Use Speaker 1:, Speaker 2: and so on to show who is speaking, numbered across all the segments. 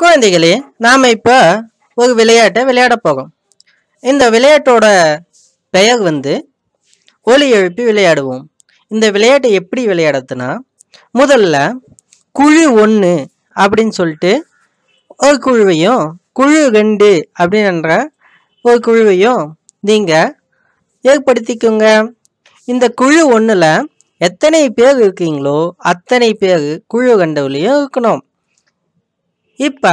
Speaker 1: குழந்தைகளே நாம் இப்போ ஒரு விளையாட்டை விளையாட போகும் இந்த விளையாட்டோட பெயர் வந்து ஒலி எழுப்பி விளையாடுவோம் இந்த விளையாட்டை எப்படி விளையாடுறதுனா முதல்ல குழு ஒன்று அப்படின்னு சொல்லிட்டு ஒரு குழுவையும் குழு ரெண்டு அப்படின்ற ஒரு குழுவையும் நீங்கள் ஏற்படுத்திக்கோங்க இந்த குழு ஒன்றில் எத்தனை பேர் இருக்கீங்களோ அத்தனை பேர் குழு கண்டவுலையும் இருக்கணும் இப்போ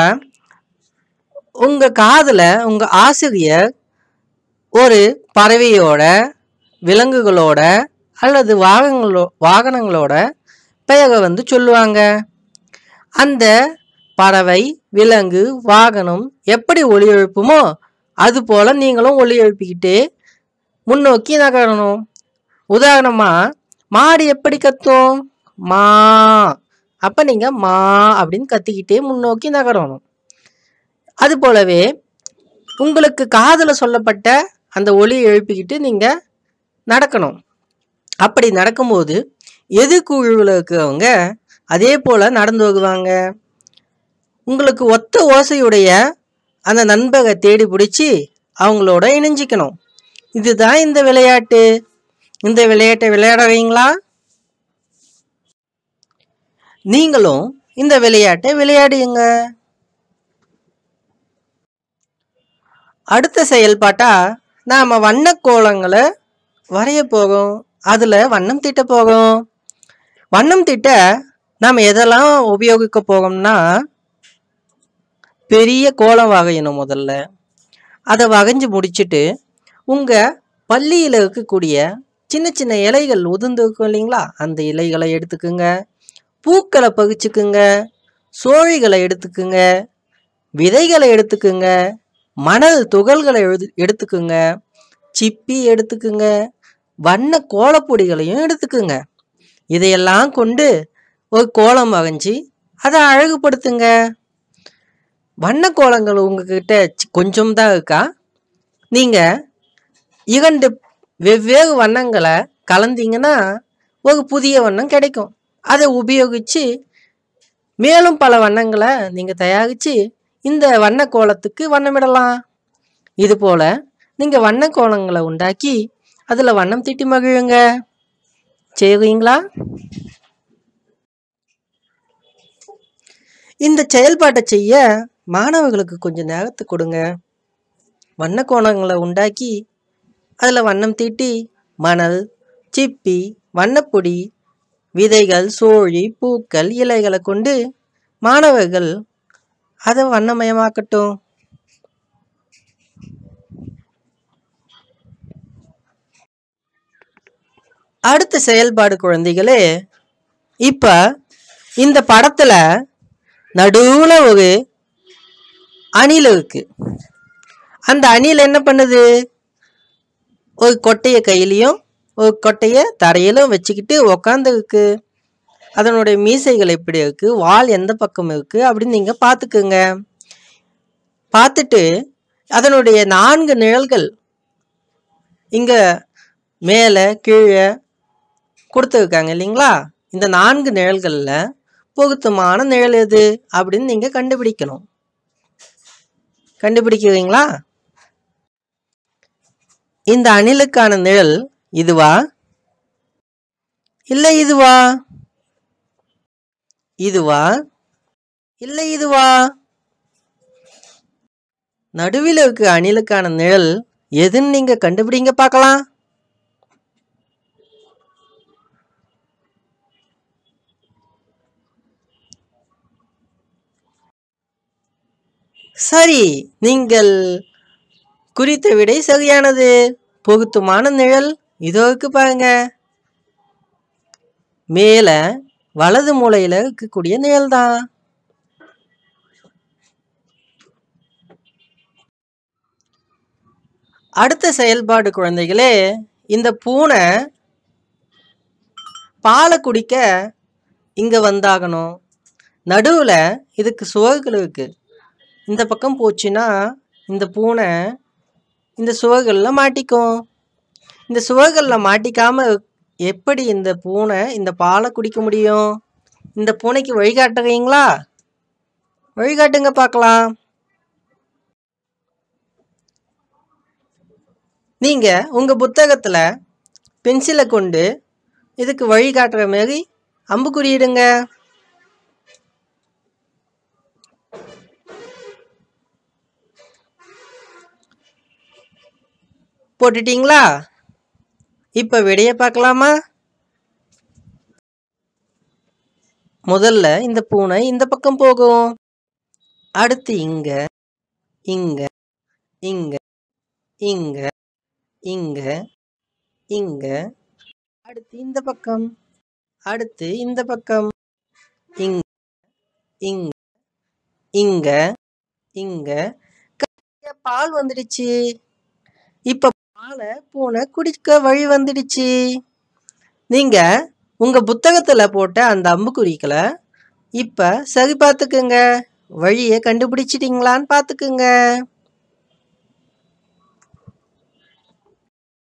Speaker 1: உங்கள் காதில் உங்கள் ஆசிரியர் ஒரு பறவையோட விலங்குகளோட அல்லது வாகனங்களோ வாகனங்களோட பெயரை வந்து சொல்லுவாங்க அந்த பறவை விலங்கு வாகனம் எப்படி ஒளி எழுப்புமோ அது போல் நீங்களும் ஒளி எழுப்பிக்கிட்டு முன்னோக்கி நகரணும் உதாரணமாக மாடு எப்படி கத்தும் மா அப்போ நீங்கள் மா அப்படின்னு கத்திக்கிட்டே முன்னோக்கி நகரணும் அது போலவே உங்களுக்கு காதில் சொல்லப்பட்ட அந்த ஒளியை எழுப்பிக்கிட்டு நீங்கள் நடக்கணும் அப்படி நடக்கும்போது எது குழுவில் இருக்கிறவங்க அதே போல் நடந்து வருவாங்க உங்களுக்கு ஒத்த ஓசையுடைய அந்த நண்பக தேடி பிடிச்சி அவங்களோட இணைஞ்சிக்கணும் இதுதான் இந்த விளையாட்டு இந்த விளையாட்டை விளையாடுறீங்களா நீங்களும் இந்த விளையாட்டை விளையாடுங்க அடுத்த செயல்பாட்டா நாம் வண்ண கோலங்களை வரைய போகும் அதில் வண்ணம் தீட்ட போகும் வண்ணம் தீட்ட நாம் எதெல்லாம் உபயோகிக்க போகணும்னா பெரிய கோலம் வகையணும் முதல்ல அதை வகைஞ்சு முடிச்சுட்டு உங்கள் பள்ளியில் இருக்கக்கூடிய சின்ன சின்ன இலைகள் உதிர்ந்து இருக்கும் இல்லைங்களா அந்த இலைகளை எடுத்துக்குங்க பூக்களை பகிச்சுக்குங்க சோழிகளை எடுத்துக்குங்க விதைகளை எடுத்துக்குங்க மணல் துகள்களை எழுது எடுத்துக்குங்க சிப்பி எடுத்துக்குங்க வண்ண கோலப்பொடிகளையும் எடுத்துக்குங்க இதையெல்லாம் கொண்டு ஒரு கோலம் வகைஞ்சி அதை அழகுபடுத்துங்க வண்ண கோலங்கள் உங்ககிட்ட கொஞ்சம் தான் இருக்கா நீங்கள் இரண்டு வெவ்வேறு வண்ணங்களை கலந்தீங்கன்னா ஒரு புதிய வண்ணம் கிடைக்கும் அதை உபயோகித்து மேலும் பல வண்ணங்களை நீங்கள் தயாரித்து இந்த வண்ண கோலத்துக்கு வண்ணமிடலாம் இதுபோல் நீங்கள் வண்ண உண்டாக்கி அதில் வண்ணம் தீட்டி மகிழுங்க செய்கிறீங்களா இந்த செயல்பாட்டை செய்ய மாணவர்களுக்கு கொஞ்சம் நேரத்தை கொடுங்க வண்ணக்கோணங்களை உண்டாக்கி அதில் வண்ணம் தீட்டி மணல் சிப்பி வண்ணப்பொடி விதைகள் சோழி பூக்கள் இலைகளை கொண்டு மாணவர்கள் அதை வண்ணமயமாக்கட்டும் அடுத்த செயல்பாடு குழந்தைகளே இப்ப இந்த படத்துல நடுவுல ஒரு அணில் இருக்கு அந்த அணில் என்ன பண்ணுது ஒரு கொட்டையை கையிலையும் கொட்டையை தரையிலும் வச்சுக்கிட்டு உக்காந்துருக்கு அதனுடைய மீசைகள் எப்படி இருக்குது வால் எந்த பக்கம் இருக்குது அப்படின்னு நீங்கள் பார்த்துக்குங்க பார்த்துட்டு அதனுடைய நான்கு நிழல்கள் இங்கே மேலே கீழே கொடுத்துருக்காங்க இல்லைங்களா இந்த நான்கு நிழல்களில் பொருத்தமான நிழல் எது அப்படின்னு நீங்கள் கண்டுபிடிக்கணும் கண்டுபிடிக்கிறீங்களா இந்த அணிலுக்கான நிழல் இதுவா இல்லை இதுவா இதுவா இல்லை இதுவா நடுவில் இருக்க அணிலுக்கான நிழல் எதுன்னு நீங்கள் கண்டுபிடிங்க பார்க்கலாம் சரி நீங்கள் குறித்த விடை சரியானது பொருத்தமான நிழல் இதோ பாருங்க மேலே வலது மூலையில் இருக்கக்கூடிய நேல் தான் அடுத்த செயல்பாடு குழந்தைகளே இந்த பூனை பாலை குடிக்க இங்கே வந்தாகணும் நடுவில் இதுக்கு சுவகுகள் இருக்குது இந்த பக்கம் போச்சுன்னா இந்த பூனை இந்த சுவர்களில் மாட்டிக்கும் இந்த சுவர்களில் மாட்டிக்காமல் எப்படி இந்த பூனை இந்த பாலை குடிக்க முடியும் இந்த பூனைக்கு வழிகாட்டுறீங்களா வழிகாட்டுங்க பார்க்கலாம் நீங்கள் உங்கள் புத்தகத்தில் பென்சிலை கொண்டு இதுக்கு வழிகாட்டுற மாரி அம்பு குறியிடுங்க போட்டுட்டீங்களா இப்ப விடைய பார்க்கலாமா முதல்ல இந்த பூனை இந்த பக்கம் போகும் அடுத்து இங்க இங்க இங்க இங்க இங்க இங்க அடுத்து இந்த பக்கம் அடுத்து இந்த பக்கம் இங்க இங்க இங்க இங்க பால் வந்துடுச்சு இப்போ அதனால பூனை குடிக்க வழி வந்துடுச்சு நீங்க உங்க புத்தகத்துல போட்ட அந்த அம்புக்குறிகளை இப்ப சரி பார்த்துக்குங்க வழியை கண்டுபிடிச்சிட்டிங்களான்னு பார்த்துக்குங்க